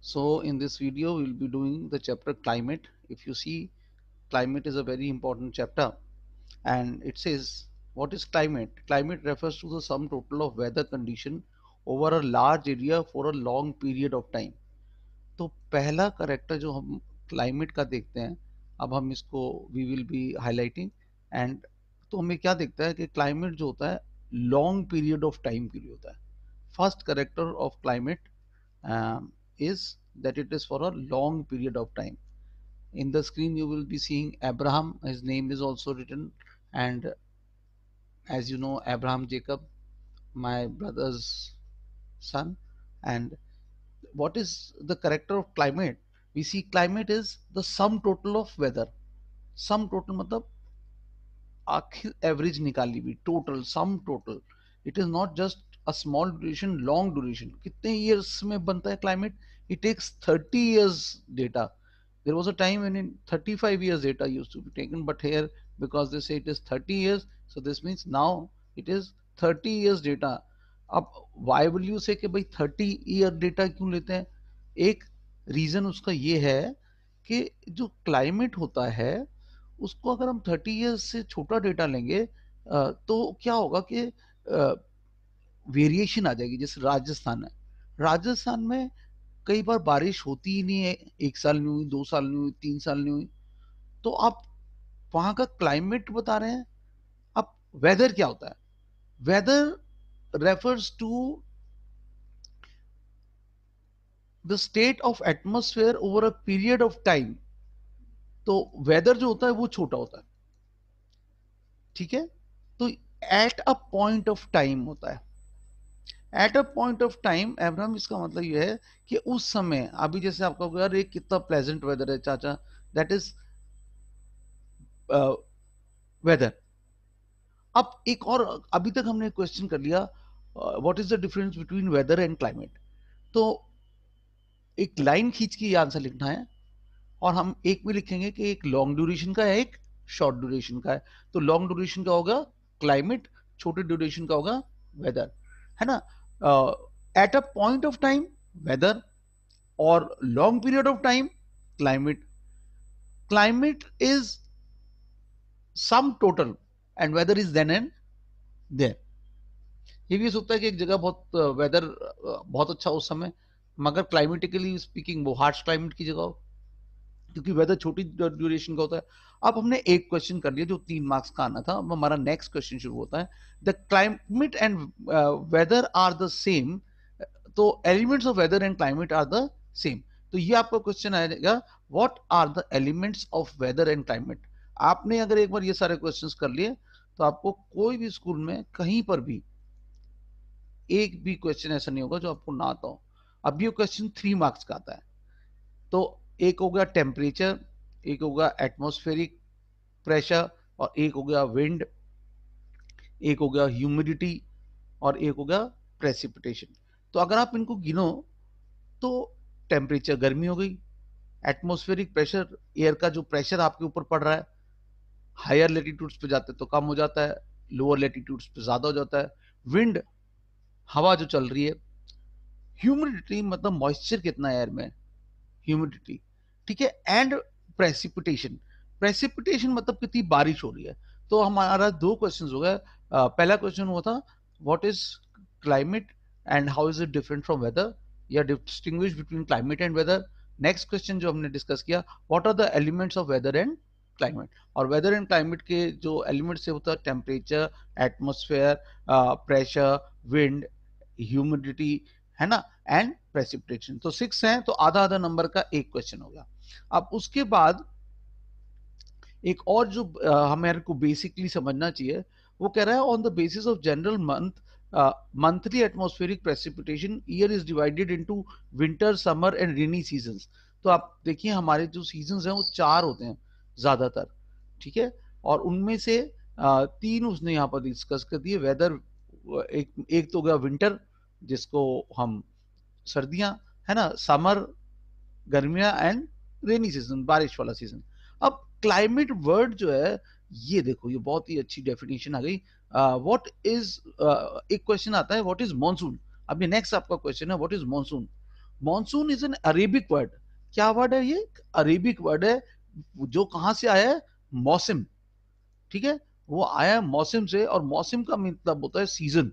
So in this video we will be doing the chapter climate. If you see climate is a very important chapter and it says what is climate? Climate refers to the sum total of weather condition over a large area for a long period of time. तो पहला character जो हम climate का देखते हैं अब हम इसको we will be highlighting and तो हमें क्या देखता है कि क्लाइमेट जो होता है लॉन्ग पीरियड ऑफ टाइम के लिए होता है first character of climate is that it is for a long period of time in the screen you will be seeing Abraham his name is also written and as you know Abraham Jacob my brother's son and what is the character of climate we see climate is the sum total of weather sum total matlab average nikali निकाली total, sum total. It is not just a small duration, long duration. Long years कितने years में climate. it takes 30 years data there was a time when in 35 years data used to be taken but here because they say it is 30 years so this means now it is 30 years data अब why will you say कि भाई 30 year data क्यों लेते हैं एक reason उसका ये है कि जो climate होता है उसको अगर हम 30 years से छोटा data लेंगे तो क्या होगा कि variation आ जाएगी जैसे राजस्थान है राजस्थान में कई बार बारिश होती ही नहीं है एक साल नहीं हुई दो साल नहीं हुई तीन साल नहीं हुई तो आप वहां का क्लाइमेट बता रहे हैं अब वेदर क्या होता है weather refers to the state of atmosphere over a period of time तो वेदर जो होता है वो छोटा होता है ठीक है तो at a point of time होता है at a point of time एब्राहम इसका मतलब यह है कि उस समय अभी जैसे आपका यार कितना प्लेजेंट वेदर है चाचा दैट इज वेदर अब एक और अभी तक हमने क्वेश्चन कर लिया what is the difference between weather and climate तो एक लाइन खींच के आंसर लिखना है और हम एक भी लिखेंगे कि एक लॉन्ग ड्यूरेशन का है एक शॉर्ट ड्यूरेशन का है तो लॉन्ग ड्यूरेशन का होगा क्लाइमेट छोटे ड्यूरेशन का होगा वेदर है ना uh, at a point of time weather or long period of time climate climate is sum total and weather is then and there ये भी सोचता है कि एक जगह बहुत वेदर बहुत अच्छा उस समय मगर क्लाइमेटिकली स्पीकिंग वो हार्श क्लाइमेट की जगह हो क्योंकि वेदर छोटी ड्यूरेशन का होता है अब हमने एक क्वेश्चन कर लिया जो तीन मार्क्स का आना था अब हमारा नेक्स्ट क्वेश्चन शुरू होता है the climate and weather are the same तो elements of weather and climate are the same तो ये आपका क्वेश्चन आएगा what are the elements of weather and climate आपने अगर एक बार ये सारे क्वेश्चंस कर लिए तो आपको कोई भी स्कूल में कहीं पर भी एक भी क्वेश्चन ऐसा नहीं होगा जो आपको ना आता हो अब ये क्वेश्चन थ्री मार्क्स का आता है तो एक हो गया टेम्परेचर एक हो गया एटमोस्फेरिक प्रेशर और एक हो गया विंड एक हो गया ह्यूमिडिटी और एक हो गया प्रेसिपिटेशन तो अगर आप इनको गिनो तो टेम्परेचर गर्मी हो गई एटमोस्फेरिक प्रेशर एयर का जो प्रेशर आपके ऊपर पड़ रहा है हायर लेटीट्यूड्स पे जाते तो कम हो जाता है लोअर लेटीट्यूड्स पे ज़्यादा हो जाता है विंड हवा जो चल रही है ह्यूमिडिटी मतलब मॉइस्चर कितना एयर में ह्यूमिडिटी ठीक है एंड प्रेसिपिटेशन प्रेसिपिटेशन मतलब कितनी बारिश हो रही है तो हमारा दो क्वेश्चन हो गया पहला क्वेश्चन हुआ था what is climate and how is it different from weather या distinguish between climate and weather next question जो हमने डिस्कस किया what are the elements of weather and climate और वेदर एंड क्लाइमेट के जो एलिमेंट्स से होता है temperature atmosphere pressure wind humidity है ना एंड प्रेसिपिटेशन तो सिक्स हैं तो आधा आधा नंबर का एक क्वेश्चन होगा अब उसके बाद एक और जो हमारे को बेसिकली समझना चाहिए वो कह रहा है on the basis of general month monthly atmospheric precipitation year is divided into winter summer and rainy season तो आप देखिए हमारे जो सीजन हैं वो चार होते हैं ज्यादातर ठीक है और उनमें से uh, तीन उसने यहाँ पर डिस्कस कर दिए वेदर एक एक तो गया विंटर जिसको हम सर्दियां है ना समर गर्मियां एंड रेनी सीजन बारिश वाला सीजन अब क्लाइमेट वर्ड जो है ये देखो ये बहुत ही अच्छी डेफिनेशन आ गई व्हाट इज एक क्वेश्चन आता है व्हाट इज मॉनसून अब ये नेक्स्ट आपका क्वेश्चन है what is monsoon monsoon is an Arabic word क्या वर्ड है ये अरेबिक वर्ड है जो कहां से आया है मौसम ठीक है वो आया है मौसम से और मौसम का मतलब होता है सीजन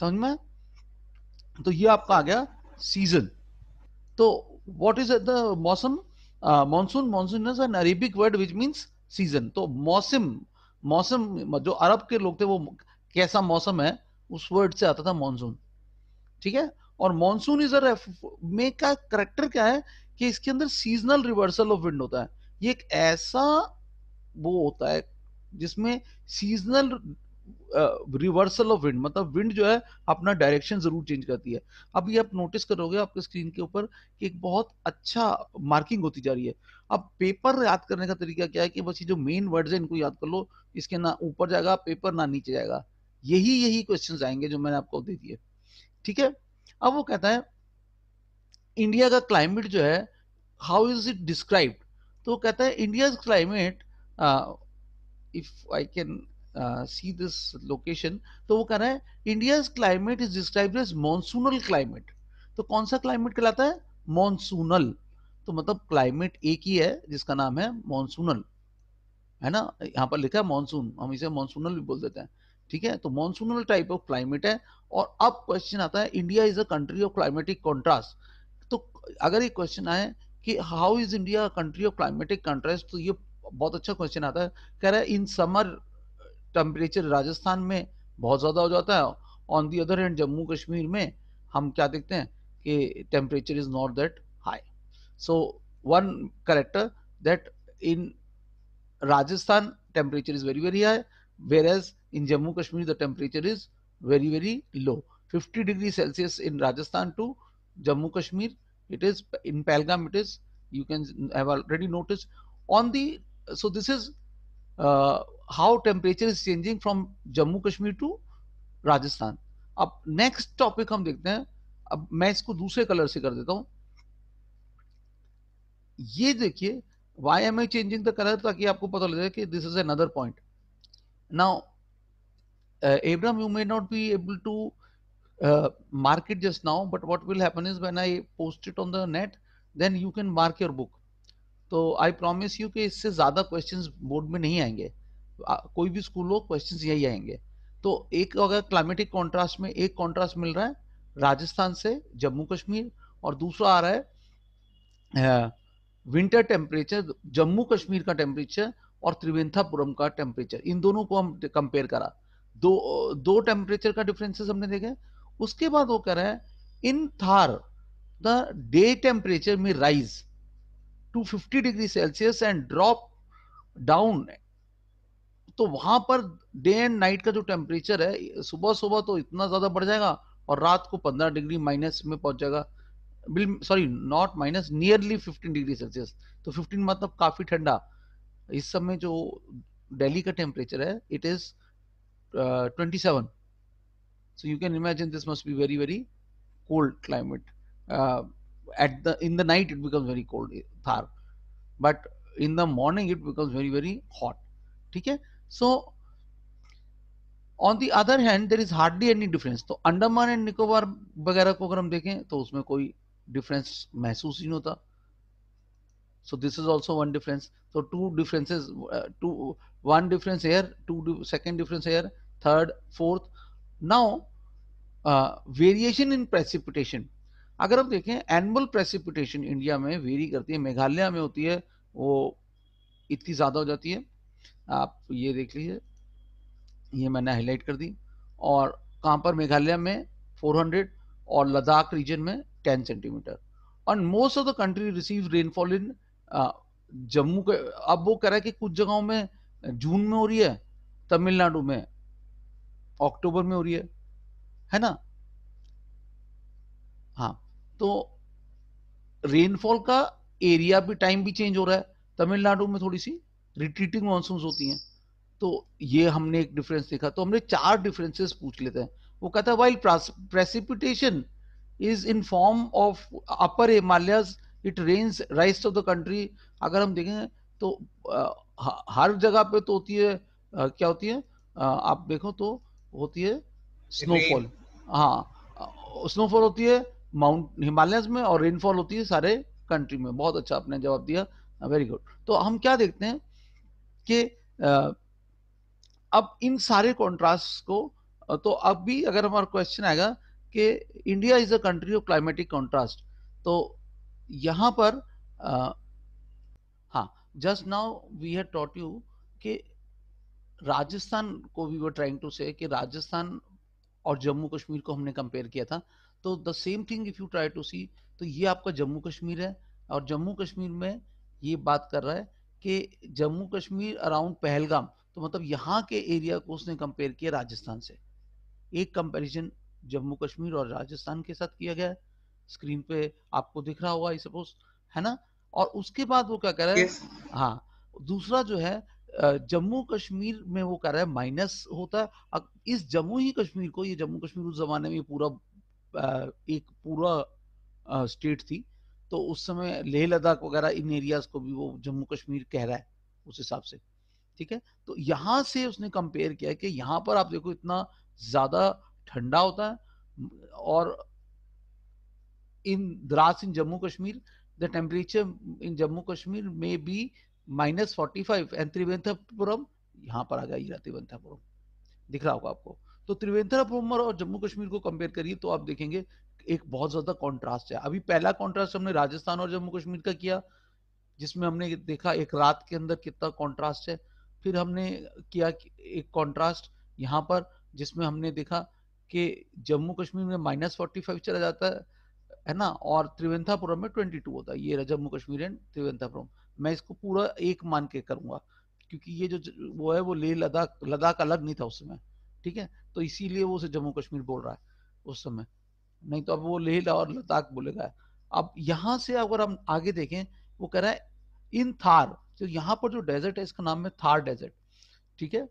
समझ में तो ये आपका आ गया सीजन तो वॉट इज द मौसम Uh, monsoon, is an Arabic word which means season तो मौसम मौसम जो अरब के लोग थे वो कैसा मौसम है उस वर्ड से आता था मॉनसून ठीक है और मॉनसून इज अ में का करेक्टर क्या है कि इसके अंदर सीजनल रिवर्सल ऑफ विंड होता है ये एक ऐसा वो होता है जिसमें सीजनल रिवर्सल ऑफ विंड मतलब विंड जो है अपना डायरेक्शन जरूर चेंज करती है अब ये आप नोटिस करोगे आपके स्क्रीन के ऊपर कि एक बहुत अच्छा मार्किंग होती जा रही है अब पेपर याद करने का तरीका क्या है कि बस ये जो मेन वर्ड्स है इनको याद कर लो इसके ना ऊपर जाएगा पेपर ना नीचे जाएगा यही यही क्वेश्चन आएंगे जो मैंने आपको दे दिए ठीक है अब वो कहता है इंडिया का क्लाइमेट जो है हाउ इज इट डिस्क्राइब्ड तो कहता है India climate if I can see this location तो वो कह रहा है India climate is describe as monsoonal climate तो कौन सा क्लाइमेट कहलाता है मॉनसूनल तो मतलब क्लाइमेट एक ही है जिसका नाम है मॉनसूनल है ना यहाँ पर लिखा है मॉनसून हम इसे मॉनसूनल भी बोल देते हैं ठीक है तो मॉनसूनल टाइप ऑफ क्लाइमेट है और अब क्वेश्चन आता है India is a country of climatic contrast तो अगर ये क्वेश्चन आए कि how is India country of climatic contrast तो ये बहुत अच्छा क्वेश्चन आता है कह रहा है इन समर टेम्परेचर राजस्थान में बहुत ज़्यादा हो जाता है on the other hand Jammu Kashmir में हम क्या देखते हैं कि temperature is not that high so one character that in Rajasthan temperature is very very high whereas in Jammu Kashmir the temperature is very very low 50 degree Celsius in Rajasthan to Jammu Kashmir it is in Pahalgam it is you can have already notice on the so this is uh, how temperature is changing from Jammu Kashmir to Rajasthan अब next topic हम देखते हैं अब मैं इसको दूसरे colour से कर देता हूं ये देखिए why am I changing the colour ताकि आपको पता लग जाए कि this is another point now Abram, you may not be able to uh, mark it just now, but what will happen is when I post it on the net, then you can mark your book. तो I promise you कि इससे ज़्यादा questions board में नहीं आएंगे कोई भी school हो क्वेश्चंस यही आएंगे तो एक अगर क्लाइमेटिक कॉन्ट्रास्ट में एक कॉन्ट्रास्ट मिल रहा है राजस्थान से जम्मू कश्मीर और दूसरा आ रहा है विंटर टेम्परेचर जम्मू कश्मीर का टेम्परेचर और त्रिवेंथापुरम का टेम्परेचर इन दोनों को हम कंपेयर करा दो दो टेम्परेचर का डिफरेंसेस हमने देखे उसके बाद वो कह रहे हैं in Thar the day temperature में rise to fifty degree Celsius and drop down तो वहां पर डे एंड नाइट का जो टेम्परेचर है सुबह सुबह तो इतना ज्यादा बढ़ जाएगा और रात को पंद्रह डिग्री माइनस में पहुंच जाएगा बिल sorry not minus nearly fifteen degree Celsius तो फिफ्टीन मतलब काफी ठंडा इस समय जो डेली का टेम्परेचर है it is twenty seven so you can imagine this must be very very cold climate at the in the night it becomes very cold eh, thar but in the morning it becomes very very hot okay so on the other hand there is hardly any difference तो Andaman and Nicobar वगैरह को अगर हम देखें तो उसमें कोई difference महसूस ही नहीं होता so this is also one difference तो two differences two one difference here two second difference here third fourth now variation in precipitation अगर हम देखें एनुअल प्रेसिपिटेशन इंडिया में वेरी करती है मेघालय में होती है वो इतनी ज़्यादा हो जाती है आप ये देख लीजिए ये मैंने हाईलाइट कर दी और कहाँ पर मेघालय में 400 और लद्दाख रीजन में 10 सेंटीमीटर और most of the country receive rainfall in Jammu के अब वो कह रहा है कि कुछ जगहों में जून में हो रही है तमिलनाडु में अक्टूबर में हो रही है है ना तो रेनफॉल का एरिया भी टाइम भी चेंज हो रहा है तमिलनाडु में थोड़ी सी रिट्रीटिंग मानसून होती हैं तो ये हमने एक डिफरेंस देखा तो हमने चार डिफरेंसेस पूछ लेते हैं वो कहता है while precipitation is in form of upper Himalaya it rains rise of the country अगर हम देखें तो आ, हर जगह पे तो होती है आ, क्या होती है आ, आप देखो तो होती है स्नोफॉल हाँ स्नोफॉल होती है माउंट हिमालयस में और रेनफॉल होती है सारे कंट्री में बहुत अच्छा आपने जवाब दिया वेरी uh, गुड तो हम क्या देखते हैं कि uh, अब इन सारे कॉन्ट्रास्ट को uh, तो अब भी अगर हमारा क्वेश्चन आएगा कि India is a country of climatic contrast तो यहाँ पर हाँ just now we have taught you कि राजस्थान को वी वर ट्राइंग टू से कि राजस्थान और जम्मू कश्मीर को हमने कंपेयर किया था तो the same thing if you try to see तो ये आपका जम्मू कश्मीर है और जम्मू कश्मीर में ये बात कर रहा है कि जम्मू कश्मीर अराउंड पहलगाम तो मतलब यहाँ के एरिया को उसने कंपेयर किया राजस्थान से एक कंपेरिजन जम्मू कश्मीर और राजस्थान के साथ किया गया है स्क्रीन पे आपको दिख रहा होगा सपोज है ना और उसके बाद वो क्या कह रहा है yes. हाँ दूसरा जो है जम्मू कश्मीर में वो कह रहा है माइनस होता है इस जम्मू ही कश्मीर को ये जम्मू कश्मीर उस जमाने में पूरा एक पूरा स्टेट थी तो उस समय लेह लद्दाख वगैरह इन एरियाज को भी वो जम्मू कश्मीर कह रहा है उस हिसाब से ठीक है तो यहाँ से उसने कंपेयर किया कि यहाँ पर आप देखो इतना ज्यादा ठंडा होता है और in Dras in Jammu Kashmir the temperature in Jammu Kashmir में भी minus forty five and Thiruvananthapuram यहाँ पर आ गया ये तिरुवंथापुरम दिख रहा होगा आपको तो त्रिवेंद्रम और जम्मू कश्मीर को कंपेयर करिए तो आप देखेंगे एक बहुत ज्यादा कॉन्ट्रास्ट है अभी पहला कॉन्ट्रास्ट हमने राजस्थान और जम्मू कश्मीर का किया जिसमें हमने देखा एक रात के अंदर कितना कॉन्ट्रास्ट है फिर हमने किया एक कॉन्ट्रास्ट यहाँ पर जिसमें हमने देखा कि जम्मू कश्मीर में माइनस फोर्टी फाइव चला जाता है है ना और त्रिवेंथापुरम में ट्वेंटी टू होता है ये जम्मू कश्मीर एंड त्रिवेंथापुरम मैं इसको पूरा एक मान के करूंगा क्योंकि ये जो वो है वो लेह लद्दाख लद्दाख अलग नहीं था उस समय ठीक है तो इसीलिए वो उसे जम्मू कश्मीर बोल रहा है उस समय नहीं तो अब वो लेह और लद्दाख बोलेगा अब यहाँ से अगर हम आगे देखें वो कह रहा है इन थार तो यहाँ पर जो डेजर्ट है इसका नाम है थार डेजर्ट ठीक है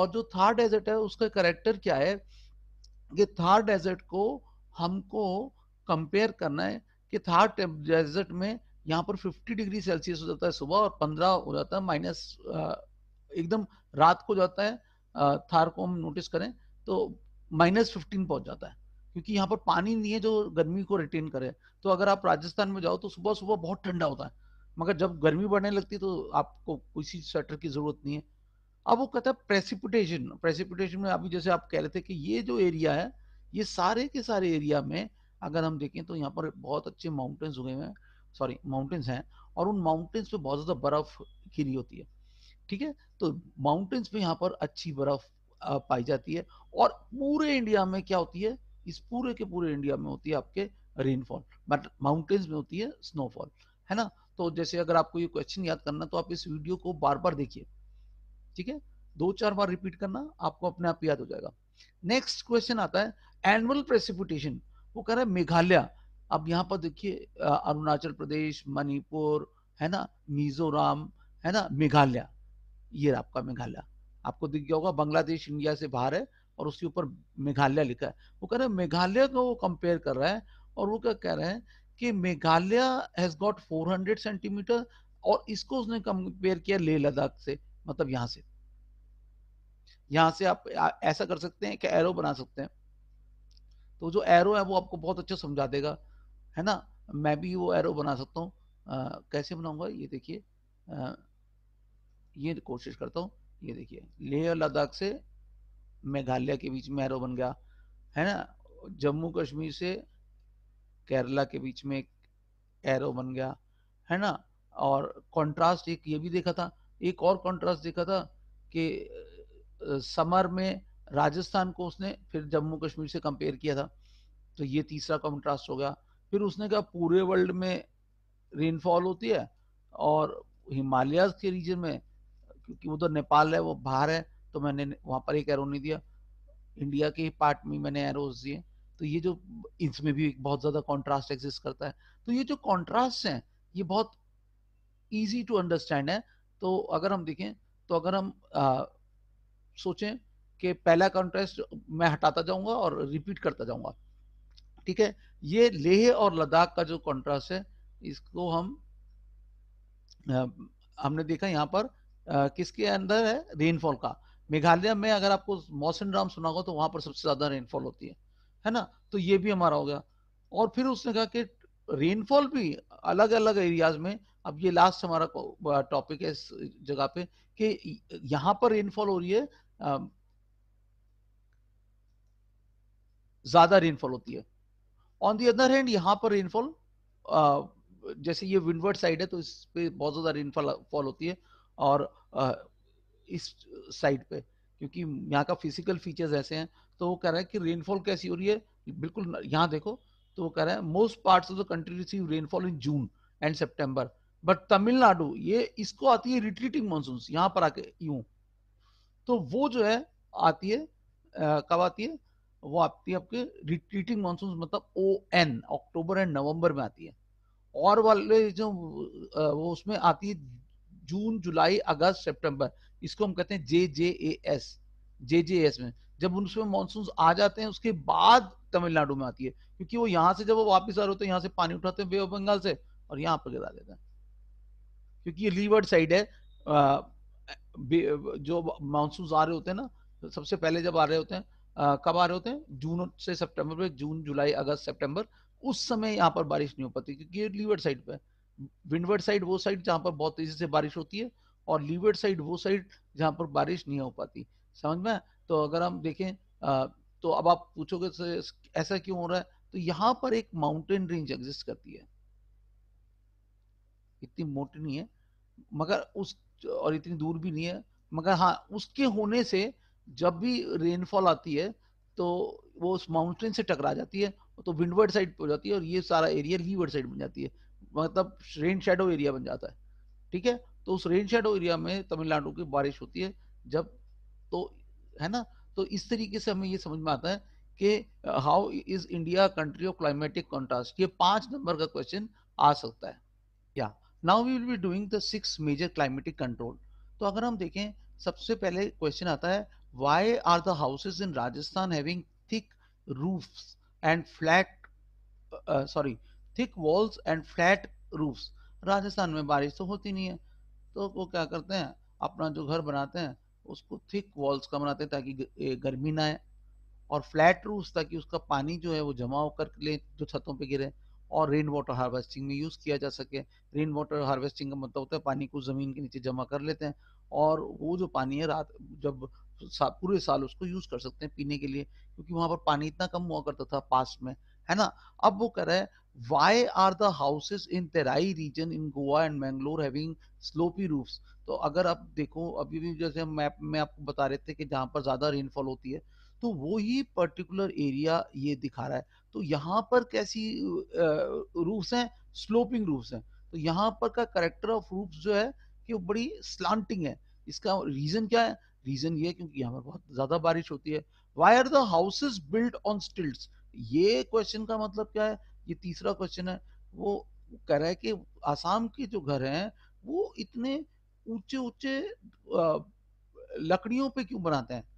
और जो थार डेजर्ट है उसका करेक्टर क्या है कि थार डेजर्ट को हमको कंपेयर करना है कि थार डेजर्ट में यहाँ पर 50 डिग्री सेल्सियस हो जाता है सुबह और 15 हो जाता है माइनस एकदम रात को जाता है थार को हम नोटिस करें तो माइनस फिफ्टीन पहुंच जाता है क्योंकि यहाँ पर पानी नहीं है जो गर्मी को रिटेन करे तो अगर आप राजस्थान में जाओ तो सुबह सुबह बहुत ठंडा होता है मगर जब गर्मी बढ़ने लगती है तो आपको किसी स्वेटर की जरूरत नहीं है अब वो कहता है प्रेसिपिटेशन प्रेसिपिटेशन में अभी जैसे आप कह रहे थे कि ये जो एरिया है ये सारे के सारे एरिया में अगर हम देखें तो यहाँ पर बहुत अच्छे माउंटेन्स हुए हैं सॉरी माउंटेन्स हैं और उन माउंटेन्स पे बहुत ज़्यादा बर्फ गिरी होती है ठीक है तो माउंटेन्स में यहाँ पर अच्छी बर्फ पाई जाती है और पूरे इंडिया में क्या होती है इस पूरे के पूरे इंडिया में होती है आपके रेनफॉल बट माउंटेन्स में होती है स्नोफॉल है ना तो जैसे अगर आपको ये क्वेश्चन याद करना तो आप इस वीडियो को बार बार देखिए ठीक है दो चार बार रिपीट करना आपको अपने आप याद हो जाएगा नेक्स्ट क्वेश्चन आता है एनुअल प्रेसिपिटेशन वो कह रहा है मेघालय अब यहाँ पर देखिए अरुणाचल प्रदेश मणिपुर है ना मिजोरम है ना मेघालय ये आपका मेघालय आपको दिख गया होगा बांग्लादेश इंडिया से बाहर है और उसके ऊपर मेघालय लिखा है वो कह रहे हैं मेघालय को तो वो कंपेयर कर रहा है और वो क्या कह रहे हैं कि मेघालय हैज गॉट 400 सेंटीमीटर और इसको उसने कंपेयर किया ले लद्दाख से मतलब यहां से यहां से आप ऐसा कर सकते हैं कि एरो बना सकते हैं तो जो एरो है वो आपको बहुत अच्छा समझा देगा है ना मैं भी वो एरो बना सकता हूँ कैसे बनाऊंगा ये देखिए ये कोशिश करता हूँ ये देखिए लेह और लद्दाख से मेघालय के बीच में एरो बन गया है ना जम्मू कश्मीर से केरला के बीच में एक एरो बन गया है ना और कंट्रास्ट एक ये भी देखा था एक और कंट्रास्ट देखा था कि समर में राजस्थान को उसने फिर जम्मू कश्मीर से कंपेयर किया था तो ये तीसरा कंट्रास्ट हो गया फिर उसने कहा पूरे वर्ल्ड में रेनफॉल होती है और हिमालयाज के रीजन में क्योंकि उधर तो नेपाल है वो बाहर है तो मैंने वहां पर एक एरो नहीं दिया इंडिया के पार्ट में मैंने एरोज दिए तो ये जो इसमें भी एक बहुत ज्यादा कॉन्ट्रास्ट एग्जिस्ट करता है तो ये जो कॉन्ट्रास्ट हैं ये बहुत ईजी टू अंडरस्टैंड है तो अगर हम देखें तो अगर हम आ, सोचें कि पहला कॉन्ट्रास्ट मैं हटाता जाऊंगा और रिपीट करता जाऊंगा ठीक है ये लेह और लद्दाख का जो कॉन्ट्रास्ट है इसको हम आ, हमने देखा यहाँ पर किसके अंदर है रेनफॉल का मेघालय में अगर आपको मौसम ड्राम सुना हो तो वहां पर सबसे ज्यादा रेनफॉल होती है है ना तो ये भी हमारा हो गया और फिर उसने कहा कि रेनफॉल भी अलग अलग एरियाज में अब ये लास्ट हमारा टॉपिक है इस जगह पे कि यहाँ पर रेनफॉल हो रही है ज्यादा रेनफॉल होती है ऑन दी अदर हैंड यहाँ पर रेनफॉल जैसे ये विंडवर्ड साइड है तो इस पे बहुत ज्यादा रेनफॉल फॉल होती है और इस साइड पे क्योंकि यहाँ का फिजिकल फीचर्स ऐसे हैं तो वो कह रहा है कि रेनफॉल कैसी हो रही है बिल्कुल यहाँ देखो तो वो कह रहा है most part of the country receive rainfall in June and September but Tamil Nadu ये इसको आती है रिट्रीटिंग मानसून यहाँ पर आके यूं तो वो जो है आती है कब आती है वो आती है आपके रिट्रीटिंग मानसून मतलब O N October and November में आती है और वाले जो वो उसमें आती है जून जुलाई अगस्त सितंबर इसको हम कहते हैं जे जे A S J J S में जब उसमें मानसून आ जाते हैं उसके बाद तमिलनाडु में आती है क्योंकि वो यहाँ से जब वो वापस आ रहे होते हैं यहाँ से पानी उठाते हैं बे ऑफ बंगाल से और यहाँ पर गिरा देते हैं क्योंकि ये लीवर्ड साइड है जो मानसून आ रहे होते हैं ना सबसे पहले जब आ रहे होते हैं कब आ रहे होते हैं जून से सितंबर में जून जुलाई अगस्त सितंबर उस समय यहाँ पर बारिश नहीं हो पाती क्योंकि ये लीवर साइड पे है विंडवर्ड साइड वो साइड जहाँ पर बहुत तेजी से बारिश होती है और लीवर्ड साइड वो साइड जहाँ पर बारिश नहीं हो पाती समझ में तो अगर हम देखें तो अब आप पूछोगे तो ऐसा क्यों हो रहा है तो यहाँ पर एक माउंटेन रेंज एग्जिस्ट करती है इतनी मोटी नहीं है मगर उस और इतनी दूर भी नहीं है मगर हाँ उसके होने से जब भी रेनफॉल आती है तो वो उस माउंटेन से टकरा जाती है तो विंडवर्ड साइड हो जाती है और ये सारा एरिया लीवर्ड साइड बन जाती है मतलब रेन शेडो एरिया बन जाता है ठीक है तो उस रेन शेडो एरिया में तमिलनाडु की बारिश होती है जब तो है ना तो इस तरीके से हमें ये समझ में आता है कि how is India country of climatic contrast ये पांच नंबर का क्वेश्चन आ सकता है या now we will be doing the six major climatic control तो अगर हम देखें सबसे पहले क्वेश्चन आता है why are the houses in Rajasthan having thick roof and flat sorry thick walls and flat roofs Rajasthan में बारिश तो होती नहीं है तो वो क्या करते हैं अपना जो घर बनाते हैं उसको थिक वॉल्स का बनाते हैं ताकि गर्मी ना आए और फ्लैट रूफ्स ताकि उसका पानी जो है वो जमा होकर ले जो छतों पे गिरे और रेन वाटर हार्वेस्टिंग में यूज़ किया जा सके रेन वाटर हार्वेस्टिंग का मतलब होता है पानी को ज़मीन के नीचे जमा कर लेते हैं और वो जो पानी है रात जब सा, पूरे साल उसको यूज़ कर सकते हैं पीने के लिए क्योंकि वहाँ पर पानी इतना कम हुआ करता था पास में है ना अब वो कह रहे why are the houses in Terai region in Goa and Mangalore having slopey roofs? तो अगर आप देखो अभी भी जैसे मैप में आपको बता रहे थे कि जहाँ पर ज़्यादा रेनफॉल होती है तो वो ही पर्टिकुलर एरिया ये दिखा रहा है तो यहाँ पर कैसी रूफ्स हैं स्लोपिंग रूफ्स हैं तो यहाँ पर का करेक्टर ऑफ रूफ्स जो है कि वो बड़ी स्लांटिंग है इसका रीज़न क्या है रीज़न ये है क्योंकि यहाँ पर बहुत ज़्यादा बारिश होती है why are the houses build on stilt ये क्वेश्चन का मतलब क्या है ये तीसरा क्वेश्चन है वो कह रहा है कि आसाम के जो घर हैं वो इतने ऊंचे ऊंचे लकड़ियों पे क्यों बनाते हैं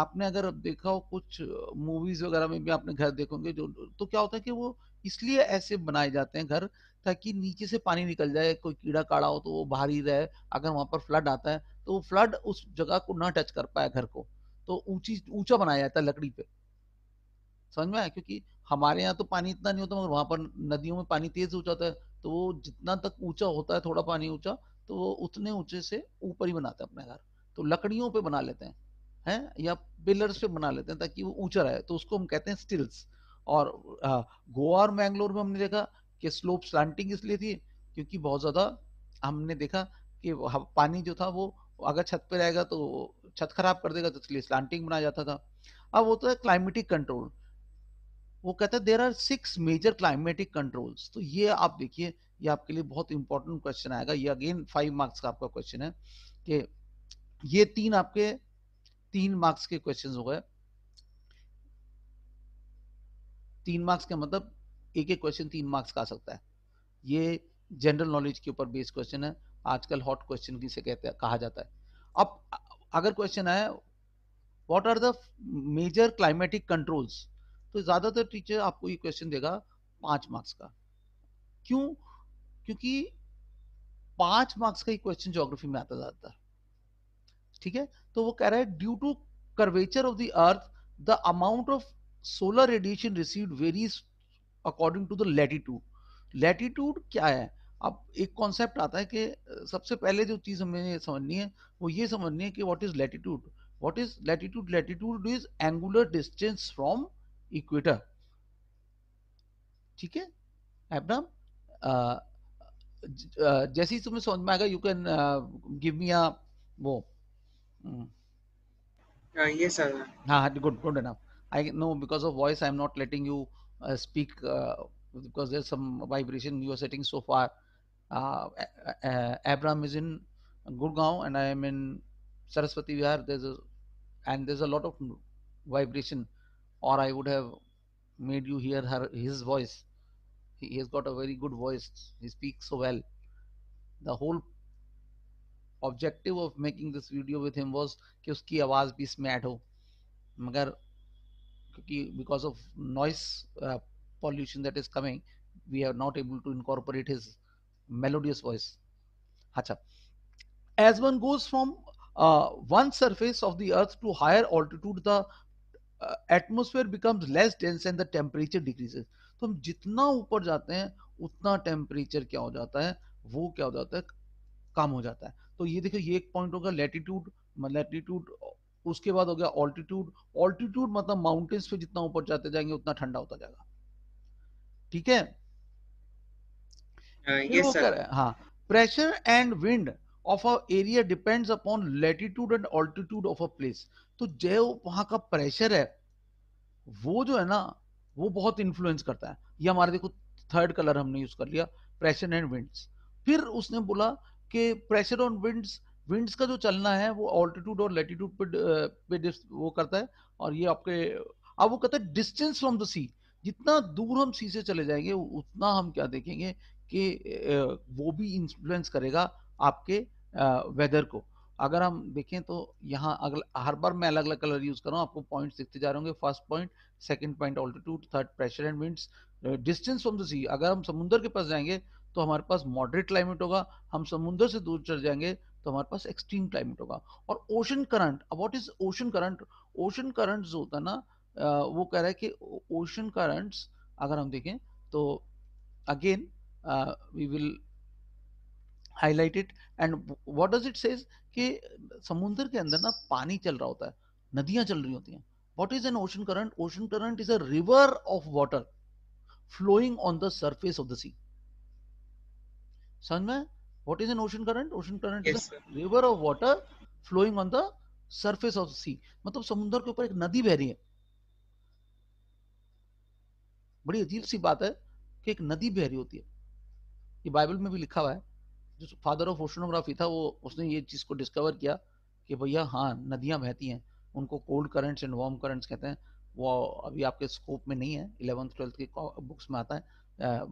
आपने अगर देखा हो कुछ मूवीज वगैरह में भी आपने घर देखोगे जो तो क्या होता है कि वो इसलिए ऐसे बनाए जाते हैं घर ताकि नीचे से पानी निकल जाए कोई कीड़ा काड़ा हो तो वो बाहर ही रहे अगर वहां पर फ्लड आता है तो वो फ्लड उस जगह को ना टच कर पाए घर को तो ऊंची ऊंचा बनाया जाता है लकड़ी पे समझ में आया क्योंकि हमारे यहाँ तो पानी इतना नहीं होता मगर वहां पर नदियों में पानी तेज हो जाता है तो वो जितना तक ऊंचा होता है थोड़ा पानी ऊंचा तो वो उतने ऊंचे से ऊपर ही बनाते हैं अपने घर तो लकड़ियों पे बना लेते हैं हैं या पिलर्स पे बना लेते हैं ताकि वो ऊंचा रहे तो उसको हम कहते हैं स्टिल्स और गोवा और मैंगलोर में हमने देखा कि स्लोप स्लांटिंग इसलिए थी क्योंकि बहुत ज्यादा हमने देखा कि पानी जो था वो अगर छत पे रहेगा तो छत खराब कर देगा तो इसलिए स्लांटिंग बनाया जाता था अब होता है क्लाइमेटिक कंट्रोल वो कहता है there are six major climatic controls तो ये आप देखिए ये आपके लिए बहुत इंपॉर्टेंट क्वेश्चन आएगा ये अगेन फाइव मार्क्स का आपका क्वेश्चन है कि ये तीन आपके तीन मार्क्स के क्वेश्चन हो गए तीन मार्क्स का मतलब एक एक क्वेश्चन तीन मार्क्स का आ सकता है ये जनरल नॉलेज के ऊपर बेस्ड क्वेश्चन है आजकल हॉट क्वेश्चन किसे कहते हैं कहा जाता है अब अगर क्वेश्चन आए what are the major climatic controls तो ज़्यादातर टीचर आपको ये क्वेश्चन देगा पांच मार्क्स का क्यों क्योंकि पांच मार्क्स का ही क्वेश्चन ज्योग्राफी में आता ज़्यादातर ठीक है तो वो कह रहा है due to curvature of the earth the amount of solar radiation receive varies according to the latitude latitude क्या है अब एक कॉन्सेप्ट आता है कि सबसे पहले जो चीज़ हमें समझनी है वो ये समझनी है कि what is latitude what is latitude latitude is angular distance from equator ठीक है एब्राम जैसे ही तुम्हें समझ में आएगा you can give me ah वो हम्म। हाँ, ये सर हाँ good good enough I know because of voice I am not letting you speak because there some vibration you are setting so far Abram is in Gurgaon and I am in Saraswati Vihar there and there a lot of vibration or I would have made you hear his voice he has got a very good voice he speaks so well the whole objective of making this video with him was कि उसकी आवाज़ भी इसमें add हो मगर क्योंकि because of noise pollution that is coming we are not melodious voice. As one goes from uh, one surface of the earth to higher altitude, the atmosphere becomes less dense and the temperature decreases तो हम जितना ऊपर जाते हैं उतना temperature क्या हो जाता है वो क्या हो जाता है कम हो जाता है तो ये देखिए ये एक पॉइंट होगा लेटीट्यूड लेटीट्यूड उसके बाद हो गया ऑल्टीट्यूड ऑल्टीट्यूड मतलब माउंटेन्स पे जितना ऊपर जाते जाएंगे उतना ठंडा होता जाएगा ठीक है uh, yes, हाँ pressure and wind of a area depends upon latitude and altitude of a place तो जो वहां का प्रेशर है वो जो है ना वो बहुत इन्फ्लुएंस करता है ये हमारे देखो थर्ड कलर हमने यूज कर लिया प्रेशर एंड विंड्स फिर उसने बोला कि प्रेशर ऑन विंड्स विंड्स का जो चलना है वो ऑल्टीट्यूड और लेटीट्यूड पे पे वो करता है और ये आपके अब वो कहता है डिस्टेंस फ्रॉम द सी जितना दूर हम सी से चले जाएंगे उतना हम क्या देखेंगे कि वो भी इन्फ्लुएंस करेगा आपके वेदर को अगर हम देखें तो यहाँ अगला हर बार मैं अलग अलग कलर यूज़ कर रहा हूँ आपको पॉइंट्स दिखते जा रहे होंगे first point second point altitude third pressure and winds distance from the sea अगर हम समुद्र के पास जाएंगे तो हमारे पास मॉडरेट क्लाइमेट होगा हम समुद्र से दूर चल जाएंगे तो हमारे पास एक्सट्रीम क्लाइमेट होगा और ocean current what is ocean current ocean current जो होता है ना वो कह रहा है कि ओशन करंट्स अगर हम देखें तो again we will highlight it and what does it says कि समुद्र के अंदर ना पानी चल रहा होता है नदियां चल रही होती हैं what is an ocean current ocean current is a river of water flowing on the surface of the sea समझ में what is an ocean current ocean current is a river of water flowing on the surface of sea मतलब समुद्र के ऊपर एक नदी बह रही है बड़ी अजीब सी बात है कि एक नदी बह रही होती है ये बाइबल में भी लिखा हुआ है जो फादर ऑफ ओशनोग्राफी था वो उसने ये चीज़ को डिस्कवर किया कि भैया हाँ नदियाँ बहती हैं उनको cold currents and warm currents कहते हैं वो अभी आपके स्कोप में नहीं है इलेवंथ ट्वेल्थ के बुक्स में आता है आ,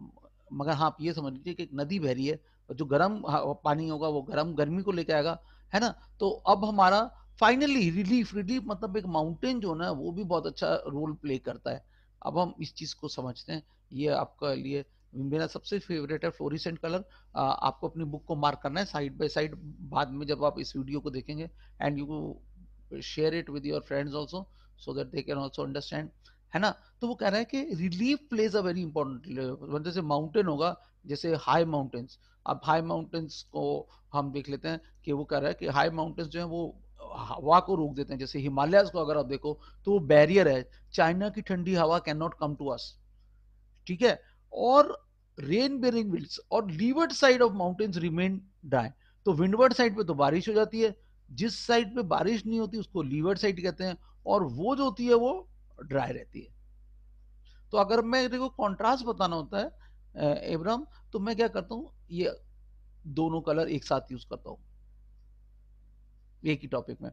मगर हाँ आप ये समझ लीजिए कि एक नदी बह रही है जो गर्म हाँ, पानी होगा वो गर्म गर्मी को लेकर आएगा है ना तो अब हमारा फाइनली रिलीफ रिलीफ मतलब एक माउंटेन जो ना वो भी बहुत अच्छा रोल प्ले करता है अब हम इस चीज़ को समझते हैं ये आपका लिए मेरा सबसे फेवरेट है फ्लोरिसेंट कलर आपको अपनी बुक को मार्क करना है साइड बाय साइड बाद में जब आप इस वीडियो को देखेंगे and you share it with your friends also so that they can also understand है ना तो वो कह रहा है कि relief plays a very important जैसे माउंटेन होगा जैसे हाई माउंटेन्स अब हाई माउंटेन्स को हम देख लेते हैं कि वो कह रहा है कि हाई माउंटेन्स जो है वो हवा को रोक देते हैं जैसे हिमालयस को अगर आप देखो तो वो बैरियर है चाइना की ठंडी हवा can not come to us ठीक है और रेन बेरिंग विल्स और leeward side of mountains remain dry तो विंडवर्ड साइड पे तो बारिश हो जाती है जिस साइड पे बारिश नहीं होती उसको लीवर्ड साइड कहते हैं और वो जो होती है वो ड्राई रहती है तो अगर मैं देखो कॉन्ट्रास्ट बताना होता है एब्राम तो मैं क्या करता हूँ ये दोनों कलर एक साथ यूज करता हूँ एक ही टॉपिक में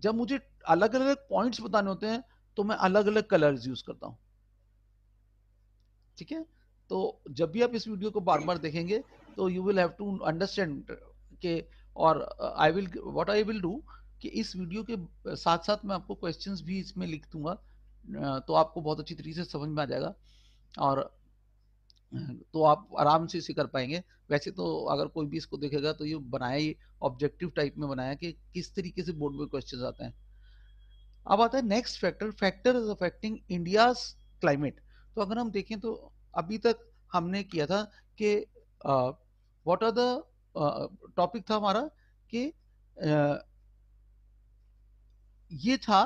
जब मुझे अलग अलग पॉइंट्स बताने होते हैं तो मैं अलग अलग कलर्स यूज करता हूं ठीक है तो जब भी आप इस वीडियो को बार बार देखेंगे तो you will have to understand के और I will what I will do कि इस वीडियो के साथ साथ मैं आपको क्वेश्चंस भी इसमें लिख दूंगा uh, तो आपको बहुत अच्छी तरीके से समझ में आ जाएगा और तो आप आराम से इसे कर पाएंगे वैसे तो अगर कोई भी इसको देखेगा तो ये बनाया ही ऑब्जेक्टिव टाइप में बनाया कि किस तरीके से बोर्ड में क्वेश्चन आते हैं अब आता है next factor factor is affecting India's climate तो अगर हम देखें तो अभी तक हमने किया था कि व्हाट आर द टॉपिक था हमारा कि uh, ये था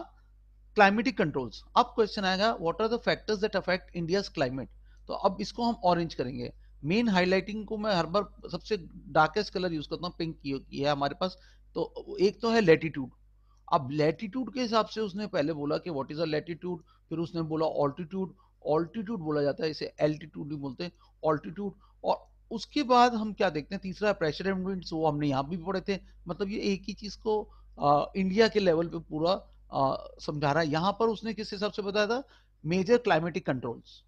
क्लाइमेटिक कंट्रोल्स अब क्वेश्चन आएगा what are the factors that affect India's climate तो अब इसको हम ऑरेंज करेंगे मेन हाईलाइटिंग को मैं हर बार सबसे डार्केस्ट कलर यूज करता हूँ पिंक की है हमारे पास तो एक तो है लेटीट्यूड अब लेटीट्यूड के हिसाब से उसने पहले बोला कि व्हाट इज अ लेटीट्यूड फिर उसने बोला ऑल्टीट्यूड ऑल्टीट्यूड बोला जाता है इसे एल्टीट्यूड भी बोलते हैं ऑल्टीट्यूड और उसके बाद हम क्या देखते हैं तीसरा प्रेशर एंडमेंट्स वो हमने यहाँ भी पढ़े थे मतलब ये एक ही चीज को आ, इंडिया के लेवल पे पूरा समझा रहा है यहाँ पर उसने किस हिसाब से बताया था मेजर क्लाइमेटिक कंट्रोल्स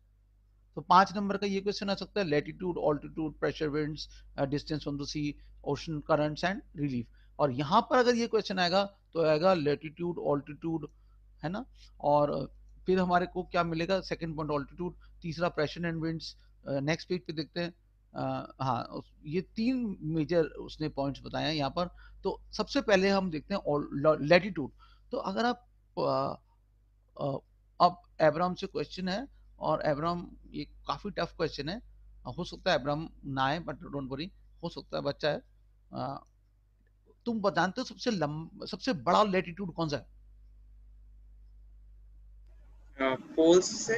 तो पांच नंबर का ये क्वेश्चन आ सकता है latitude altitude pressure winds distance from the sea ocean currents and relief और यहाँ पर अगर ये क्वेश्चन आएगा तो आएगा लेटीट्यूड ऑल्टीट्यूड है ना और फिर हमारे को क्या मिलेगा सेकेंड पॉइंट ऑल्टीट्यूड तीसरा pressure and winds next page पे देखते हैं आ, हाँ ये तीन मेजर उसने पॉइंट्स बताए हैं यहाँ पर तो सबसे पहले हम देखते हैं लेटीट्यूड तो अगर आप अब एब्राम से क्वेश्चन है और एब्राम ये काफ़ी टफ क्वेश्चन है हो सकता है एब्राम ना आए बट डोंट वरी हो सकता है बच्चा है तुम बताते हो सबसे लंब सबसे बड़ा लेटीट्यूड कौन सा है पोल्स से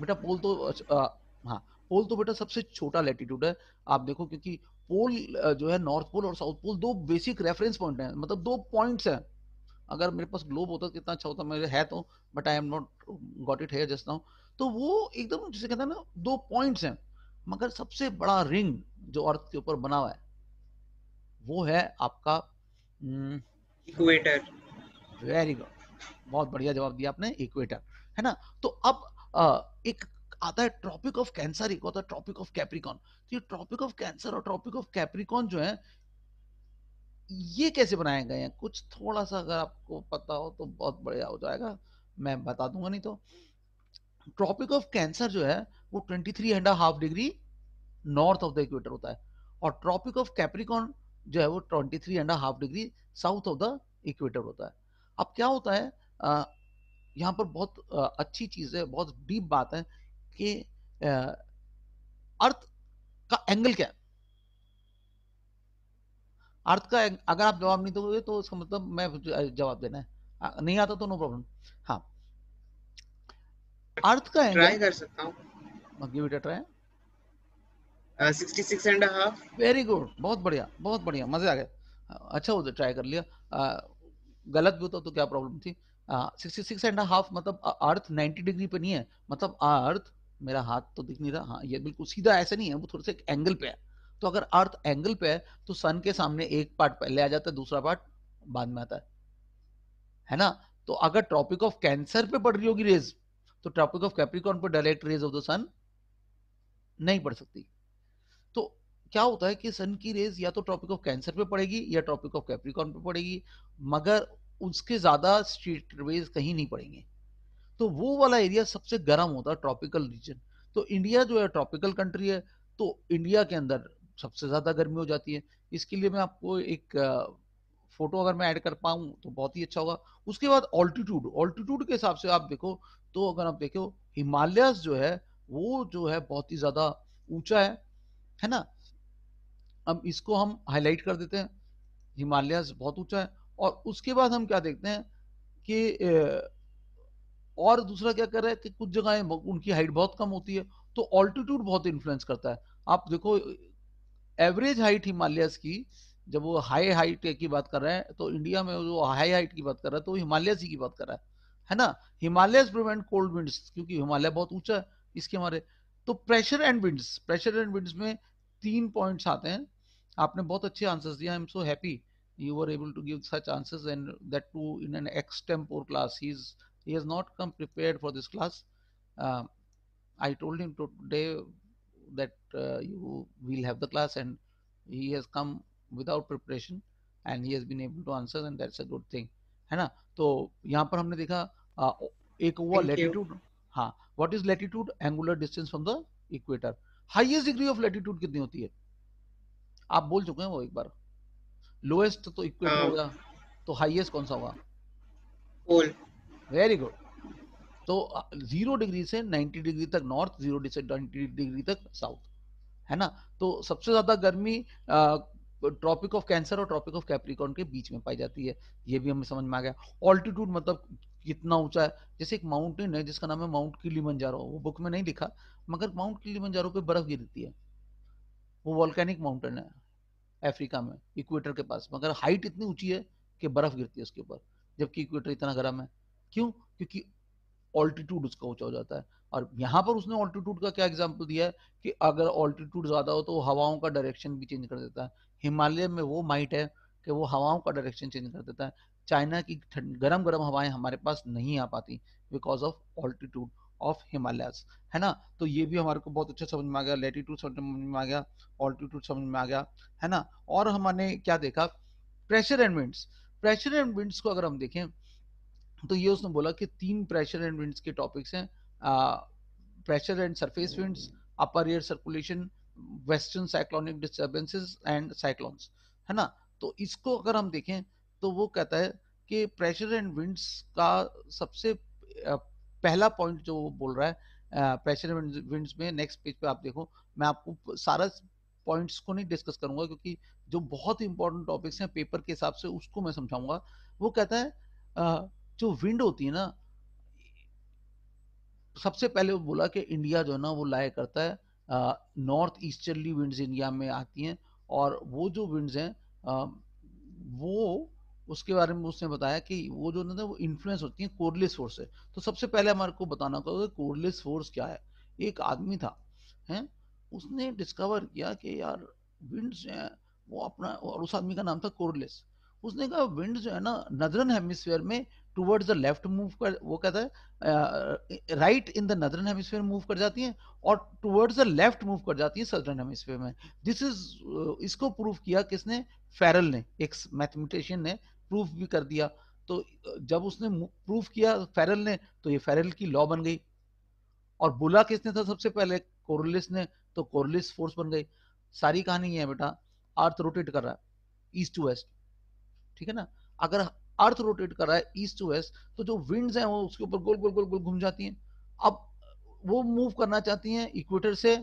बेटा पोल तो हाँ पोल तो बेटा सबसे छोटा लेटीट्यूड है आप देखो क्योंकि पोल जो है नॉर्थ पोल और साउथ पोल दो बेसिक रेफरेंस पॉइंट हैं मतलब दो पॉइंट्स हैं अगर मेरे पास ग्लोब होता तो कितना अच्छा होता मेरे है तो but I am not got it here just now तो वो एकदम जिसे कहते हैं ना दो पॉइंट्स हैं मगर सबसे बड़ा रिंग जो अर्थ के ऊपर बना हुआ है वो है आपका इक्वेटर वेरी गुड बहुत बढ़िया जवाब दिया आपने इक्वेटर है ना तो अब आ, एक आता है ट्रॉपिक ऑफ कैंसर एक होता है ट्रॉपिक ऑफ कैप्रिकॉन तो ये ट्रॉपिक ऑफ कैंसर और ट्रॉपिक ऑफ कैप्रिकॉन जो है ये कैसे बनाए गए हैं कुछ थोड़ा सा अगर आपको पता हो तो बहुत बढ़िया हो जाएगा मैं बता दूंगा नहीं तो ट्रॉपिक ऑफ कैंसर जो है वो twenty three and half degree north of the equator होता है और ट्रॉपिक ऑफ कैप्रिकॉन जो है वो twenty three and half degree south of the equator होता है अब क्या होता है यहाँ पर बहुत अच्छी चीज है बहुत डीप बात है कि अर्थ का एंगल क्या है अर्थ का अगर आप जवाब नहीं दोगे तो उसका मतलब मैं जवाब देना है नहीं आता तो नो प्रॉब्लम हाँ अर्थ का एंगल ट्राई कर सकता हूँ ट्राई वेरी गुड बहुत बढ़िया बहुत बढ़िया मजे आ गए अच्छा उधर ट्राई तो कर लिया uh, गलत भी होता तो क्या प्रॉब्लम थी सिक्सटी सिक्स एंड हाफ मतलब अर्थ नाइन्टी डिग्री नहीं है मतलब अर्थ मेरा हाथ तो दिख नहीं रहा हाँ ये बिल्कुल सीधा नहीं है वो एंगल पे है तो अगर अर्थ एंगल पे है तो सन के सामने एक पार्ट पहले आ जाता है दूसरा पार्ट बाद में आता है है ना तो अगर ट्रॉपिक ऑफ कैंसर पे पड़ रही होगी रेज तो ट्रॉपिक ऑफ कैप्रिकॉन पर direct rays of the sun नहीं पड़ सकती तो क्या होता है कि सन की रेज या तो ट्रॉपिक ऑफ कैंसर पे पड़ेगी या ट्रॉपिक ऑफ कैप्रिकॉन पे पड़ेगी मगर उसके ज़्यादा स्ट्रीटवेज कहीं नहीं पड़ेंगे तो वो वाला एरिया सबसे गर्म होता है ट्रॉपिकल रीजन तो इंडिया जो है ट्रॉपिकल कंट्री है तो इंडिया के अंदर सबसे ज़्यादा गर्मी हो जाती है इसके लिए मैं आपको एक फोटो अगर मैं ऐड कर पाऊँ तो बहुत ही अच्छा होगा उसके बाद ऑल्टीट्यूड ऑल्टीट्यूड के हिसाब से आप देखो तो अगर आप देखो हिमालयस जो है वो जो है बहुत ही ज़्यादा ऊंचा है है ना अब इसको हम हाईलाइट कर देते हैं हिमालयस बहुत ऊंचा है और उसके बाद हम क्या देखते हैं कि और दूसरा क्या कर रहा है कि कुछ जगहें उनकी हाइट बहुत कम होती है तो ऑल्टीट्यूड बहुत इन्फ्लुएंस करता है आप देखो एवरेज हाइट हिमालयस की जब वो हाई हाइट की बात कर रहे हैं तो इंडिया में जो हाई हाइट की बात कर रहा है तो हिमालयस ही की बात कर रहा है है ना हिमालयस प्रिवेंट कोल्ड विंड्स क्योंकि हिमालय बहुत ऊंचा है इसके हमारे तो pressure and winds pressure and winds में तीन पॉइंट्स आते हैं आपने बहुत अच्छे आंसर्स दिया I am so happy you were able to give such answers and that too in an extempore class he's he has not come prepared for this class uh, i told him to today that uh, you will have the class and he has come without preparation and he has been able to answer and that's a good thing hai na to yahan par humne dekha आ, एक हुआ latitude हाँ what is latitude angular distance from the equator highest degree of latitude कितनी होती है आप बोल चुके हैं वो एक बार लोएस्ट तो इक्विट हाँ। होगा तो हाईएस्ट कौन सा हुआ पोल वेरी गुड तो जीरो डिग्री से नाइन्टी डिग्री तक नॉर्थ जीरो से ट्वेंटी डिग्री तक साउथ है ना तो सबसे ज्यादा गर्मी ट्रॉपिक ऑफ कैंसर और ट्रॉपिक ऑफ कैप्रिकॉन के बीच में पाई जाती है ये भी हमें समझ में आ गया ऑल्टीट्यूड मतलब कितना ऊंचा है जैसे एक माउंटेन है जिसका नाम है माउंट मंजारो वो बुक में नहीं लिखा मगर माउंट मंजारो पे बर्फ गिरती है वो वॉल्केनिक माउंटेन है अफ्रीका में इक्वेटर के पास मगर हाइट इतनी ऊंची है कि बर्फ गिरती है उसके ऊपर जबकि इक्वेटर इतना गर्म है क्यों क्योंकि ऑल्टीट्यूड उसका ऊंचा हो जाता है और यहाँ पर उसने ऑल्टीट्यूड का क्या एग्जाम्पल दिया है कि अगर ऑल्टीट्यूड ज़्यादा हो तो हवाओं का डायरेक्शन भी चेंज कर देता है हिमालय में वो माइट है कि वो हवाओं का डायरेक्शन चेंज कर देता है चाइना की गर्म गर्म हवाएं हमारे पास नहीं आ पाती because of altitude of Himalayas है ना तो ये भी हमारे को बहुत अच्छा समझ में आ गया लेटीट्यूड समझ में आ गया ऑल्टीट्यूड समझ में आ गया है ना और हमने क्या देखा pressure and winds pressure and winds को अगर हम देखें तो ये उसने बोला कि तीन प्रेशर एंड विंड्स के टॉपिक्स हैं pressure and surface winds upper air circulation western cyclonic disturbances and cyclones है ना तो इसको अगर हम देखें तो वो कहता है कि प्रेशर एंड विंड्स का सबसे पहला पॉइंट जो वो बोल रहा है प्रेशर विंड्स में नेक्स्ट पेज पे आप देखो मैं आपको सारा पॉइंट्स को नहीं डिस्कस करूंगा क्योंकि जो बहुत ही इंपॉर्टेंट टॉपिक्स हैं पेपर के हिसाब से उसको मैं समझाऊंगा वो कहता है जो विंड होती है ना सबसे पहले वो बोला कि इंडिया जो है ना वो लाया करता है नॉर्थ ईस्टर्ली विंड्स इंडिया में आती हैं और वो जो विंड्स हैं वो उसके बारे में उसने बताया कि वो जो ना वो इन्फ्लुएंस होती है कोरलेस फोर्स से तो सबसे पहले हमारे को बताना करोगे कोरलेस फोर्स क्या है एक आदमी था है उसने डिस्कवर किया कि यार विंड जो है वो अपना और उस आदमी का नाम था कोरलेस उसने कहा विंड जो है ना नदरन हेमिसफेयर में टुवर्ड्स द लेफ्ट मूव कर वो कहता है right in the northern hemisphere move कर जाती है और टुवर्ड्स द लेफ्ट मूव कर जाती है सदरन हेमिसफेयर में दिस इज इसको प्रूव किया किसने फेरल ने एक मैथमेटिशियन ने प्रूफ भी कर दिया तो जब उसने प्रूफ किया फेरल ने तो ये फेरल की लॉ बन गई और बोला किसने था सबसे पहले कोरलिस ने तो कोरलिस फोर्स बन गई सारी कहानी है बेटा अर्थ रोटेट कर रहा है ईस्ट टू वेस्ट ठीक है ना अगर अर्थ रोटेट कर रहा है ईस्ट टू वेस्ट तो जो विंड्स हैं वो उसके ऊपर गोल गोल गोल गोल घूम जाती हैं अब वो मूव करना चाहती हैं इक्वेटर से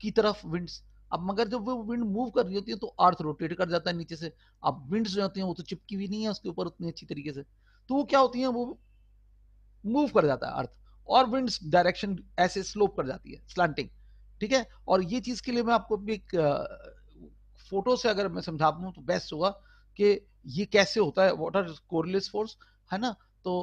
की तरफ विंड्स अब मगर जब वो विंड मूव कर रही होती है तो अर्थ रोटेट कर जाता है नीचे से अब विंड्स जो होती हैं वो तो चिपकी हुई नहीं है उसके ऊपर उतनी अच्छी तरीके से तो वो क्या होती है वो मूव कर जाता है अर्थ और विंड्स डायरेक्शन ऐसे स्लोप कर जाती है स्लांटिंग ठीक है और ये चीज के लिए मैं आपको भी एक फोटो से अगर मैं समझा पाऊँ तो बेस्ट होगा कि ये कैसे होता है वॉट आर कोरलेस फोर्स है ना तो